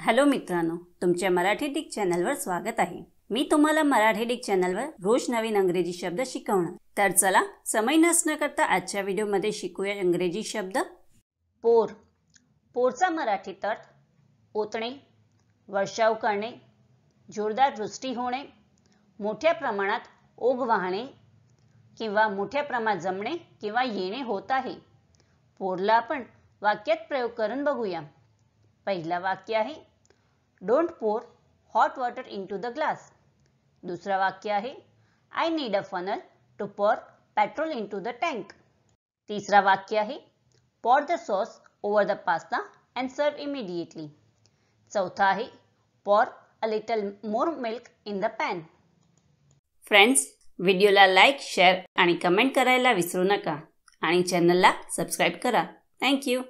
hello मित्रांनो तुमच्या Marathi Dick चॅनलवर स्वागत आहे मी तुम्हाला मराठी डिक चॅनलवर रोज नवीन अंग्रेजी शब्द शिकवणार तर चला समय नसण्याकरता करता आजच्या व्हिडिओमध्ये शिकूया इंग्रजी शब्द पोर पोरचा मराठी अर्थ ओतणे वर्षाव करणे जोरदार वृष्टी होणे मोठ्या प्रमाणात ओघ वाहणे किंवा मोठ्या प्रमाणात जमणे किंवा येणे होत आहे पोरला आपण वाक्यात प्रयोग करून बघूया पहिला वाक्य आहे don't pour hot water into the glass दुसरं वाक्य आहे I need a funnel to pour petrol into the tank तिसरा वाक्य आहे pour the sauce over the pasta and serve immediately चौथा आहे pour a little more milk in the pan friends व्हिडिओला like share आणि comment करायला विसरू नका आणि चॅनलला सबस्क्राईब करा थँक्यू